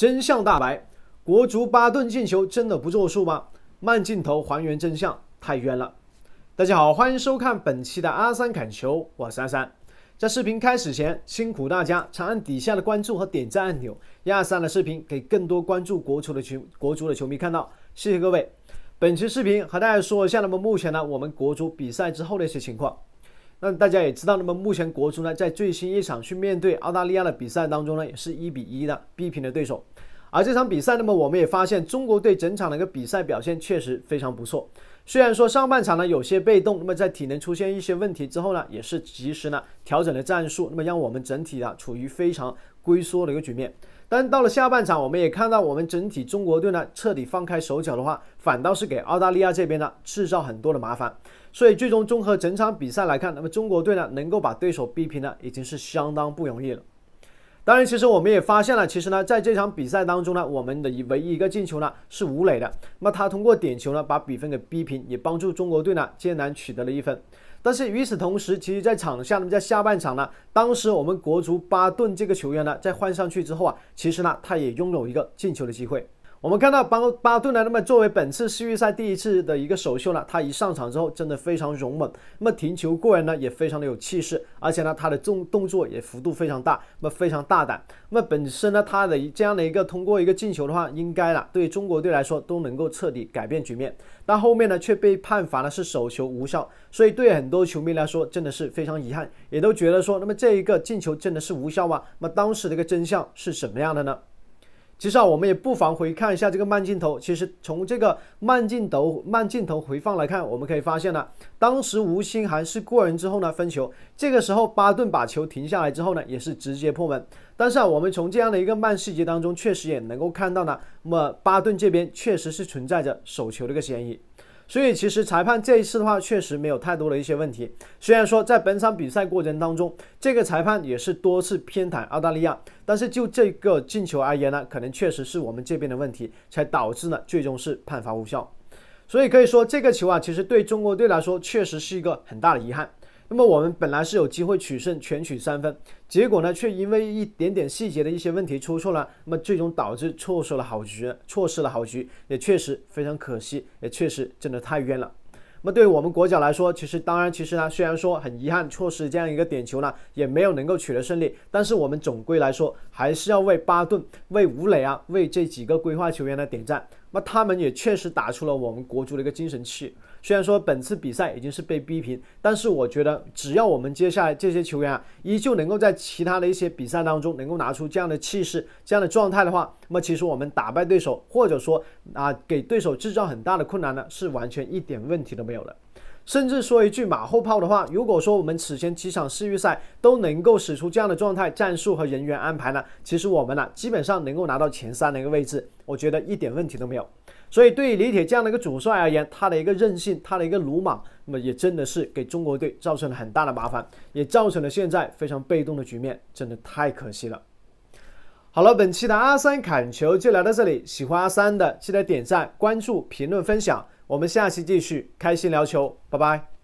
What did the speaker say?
真相大白，国足巴顿进球真的不作数吗？慢镜头还原真相，太冤了！大家好，欢迎收看本期的阿三砍球，我是阿三。在视频开始前，辛苦大家长按底下的关注和点赞按钮，让阿三的视频给更多关注国足的球、国足的球迷看到。谢谢各位！本期视频和大家说一下，那么目前呢，我们国足比赛之后的一些情况。那大家也知道，那么目前国足呢，在最新一场去面对澳大利亚的比赛当中呢，也是一比一的逼平了对手。而这场比赛，那么我们也发现，中国队整场的一个比赛表现确实非常不错。虽然说上半场呢有些被动，那么在体能出现一些问题之后呢，也是及时呢调整了战术，那么让我们整体啊处于非常龟缩的一个局面。但到了下半场，我们也看到我们整体中国队呢彻底放开手脚的话，反倒是给澳大利亚这边呢制造很多的麻烦。所以最终综合整场比赛来看，那么中国队呢能够把对手逼平呢，已经是相当不容易了。当然，其实我们也发现了，其实呢，在这场比赛当中呢，我们的唯一一个进球呢是吴磊的。那么他通过点球呢，把比分给逼平，也帮助中国队呢艰难取得了一分。但是与此同时，其实，在场下，那么在下半场呢，当时我们国足巴顿这个球员呢在换上去之后啊，其实呢他也拥有一个进球的机会。我们看到巴巴顿呢，那么作为本次世预赛第一次的一个首秀呢，他一上场之后真的非常勇猛，那么停球过人呢也非常的有气势，而且呢他的动动作也幅度非常大，那么非常大胆。那么本身呢他的这样的一个通过一个进球的话，应该啦对中国队来说都能够彻底改变局面，但后面呢却被判罚的是手球无效，所以对很多球迷来说真的是非常遗憾，也都觉得说那么这一个进球真的是无效吗？那么当时的一个真相是什么样的呢？其实啊，我们也不妨回看一下这个慢镜头。其实从这个慢镜头、慢镜头回放来看，我们可以发现呢，当时吴兴涵是过人之后呢分球，这个时候巴顿把球停下来之后呢，也是直接破门。但是啊，我们从这样的一个慢细节当中，确实也能够看到呢，那么巴顿这边确实是存在着手球的一个嫌疑。所以其实裁判这一次的话，确实没有太多的一些问题。虽然说在本场比赛过程当中，这个裁判也是多次偏袒澳大利亚，但是就这个进球而言呢，可能确实是我们这边的问题，才导致呢最终是判罚无效。所以可以说这个球啊，其实对中国队来说，确实是一个很大的遗憾。那么我们本来是有机会取胜，全取三分，结果呢却因为一点点细节的一些问题出错了，那么最终导致错失了好局，错失了好局，也确实非常可惜，也确实真的太冤了。那么对于我们国脚来说，其实当然其实呢，虽然说很遗憾错失这样一个点球呢，也没有能够取得胜利，但是我们总归来说还是要为巴顿、为吴磊啊、为这几个规划球员呢点赞。那他们也确实打出了我们国足的一个精神气。虽然说本次比赛已经是被逼平，但是我觉得只要我们接下来这些球员啊，依旧能够在其他的一些比赛当中能够拿出这样的气势、这样的状态的话，那么其实我们打败对手，或者说啊给对手制造很大的困难呢，是完全一点问题都没有的。甚至说一句马后炮的话，如果说我们此前几场世预赛都能够使出这样的状态、战术和人员安排呢，其实我们呢基本上能够拿到前三的一个位置，我觉得一点问题都没有。所以对于李铁这样的一个主帅而言，他的一个任性，他的一个鲁莽，那么也真的是给中国队造成了很大的麻烦，也造成了现在非常被动的局面，真的太可惜了。好了，本期的阿三侃球就聊到这里，喜欢阿三的记得点赞、关注、评论、分享。我们下期继续开心聊球，拜拜。